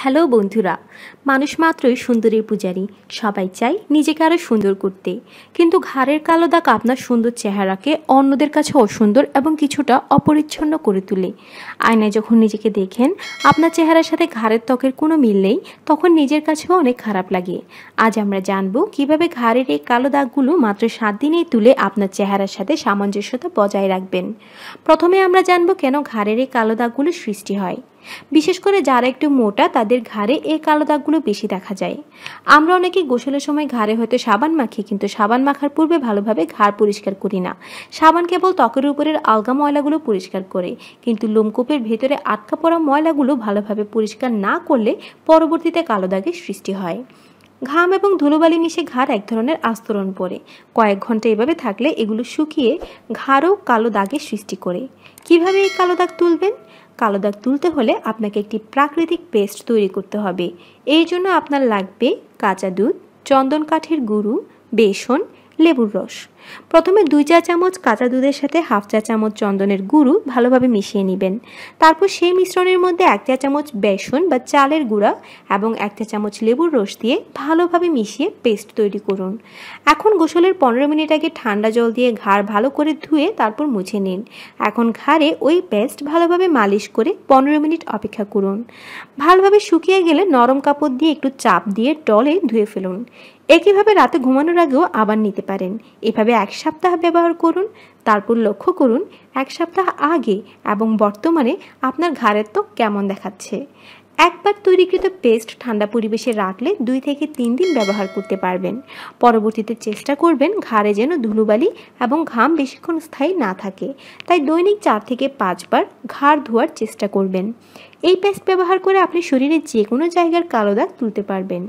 hello বন্ধুরা মানুষ মাত্রই সুন্দরীর পূজারী সবাই চাই নিজেকে আরও সুন্দর করতে কিন্তু ঘাড়ের কালো দাগ আপনার সুন্দর চেহারাকে অন্যদের কাছে অসুন্দর এবং কিছুটা অপরিচ্ছন্ন করে তোলে আয়নায় যখন নিজেকে দেখেন আপনার চেহারার সাথে ঘাড়ের ত্বকের কোনো মিল নেই তখন নিজের কাছেও অনেক খারাপ লাগে আজ আমরা জানব কিভাবে ঘাড়ের এই কালো দাগগুলো মাত্র সাত দিনেই তুলে আপনার চেহারার সাথে সামঞ্জস্যতা বজায় রাখবেন প্রথমে আমরা জানব কেন ঘাড়ের এই কালো দাগগুলো সৃষ্টি হয় বিশেষ করে যারা একটু মোটা তাদের ঘাড়ে এই কালো দাগগুলো বেশি দেখা যায় আমরা অনেকে গোসলের সময় ঘাড়ে হয়তো সাবান মাখি কিন্তু সাবান মাখার পূর্বে ভালোভাবে ঘাড় পরিষ্কার করি না সাবান কেবল ত্বকের উপরের আলগা ময়লাগুলো পরিষ্কার করে কিন্তু লোমকূপের ভেতরে আটকা পড়া ময়লাগুলো ভালোভাবে পরিষ্কার না করলে পরবর্তীতে কালো দাগের সৃষ্টি হয় ঘাম এবং ধুলোবালি মিশে ঘাড় এক ধরনের আস্তরণ পরে কয়েক ঘন্টা এভাবে থাকলে এগুলো শুকিয়ে ঘাড়ও কালো দাগের সৃষ্টি করে কিভাবে এই কালো দাগ তুলবেন কালো দাগ তুলতে হলে আপনাকে একটি প্রাকৃতিক পেস্ট তৈরি করতে হবে এই জন্য আপনার লাগবে কাঁচা দুধ চন্দন কাঠের গুঁড়ো বেসন লেবুর রস প্রথমে দুই চা চামচ কাঁচা দুধের সাথে হাফ চা চামচ চন্দনের গুঁড়ো ভালোভাবে মিশিয়ে নেবেন তারপর সেই মিশ্রণের মধ্যে এক চা চামচ বেসন বা চালের গুঁড়া এবং এক চা চামচ লেবুর রস দিয়ে ভালোভাবে মিশিয়ে পেস্ট তৈরি করুন এখন গোসলের পনেরো মিনিট আগে ঠান্ডা জল দিয়ে ঘাড় ভালো করে ধুয়ে তারপর মুছে নিন এখন ঘাড়ে ওই পেস্ট ভালোভাবে মালিশ করে পনেরো মিনিট অপেক্ষা করুন ভালোভাবে শুকিয়ে গেলে নরম কাপড় দিয়ে একটু চাপ দিয়ে ডলে ধুয়ে ফেলুন একইভাবে রাতে ঘুমানোর আগেও আবার নিতে পারেন এভাবে এক সপ্তাহ ব্যবহার করুন তারপর লক্ষ্য করুন এক সপ্তাহ আগে এবং বর্তমানে আপনার ঘাড়ের ত্বক কেমন দেখাচ্ছে একবার তৈরিকৃত পেস্ট ঠান্ডা পরিবেশে রাখলে দুই থেকে তিন দিন ব্যবহার করতে পারবেন পরবর্তীতে চেষ্টা করবেন ঘাড়ে যেন ধুলোবালি এবং ঘাম বেশিক্ষণ স্থায়ী না থাকে তাই দৈনিক চার থেকে পাঁচবার ঘাড় ধোয়ার চেষ্টা করবেন এই পেস্ট ব্যবহার করে আপনি শরীরের যে কোনো জায়গার কালো দাগ তুলতে পারবেন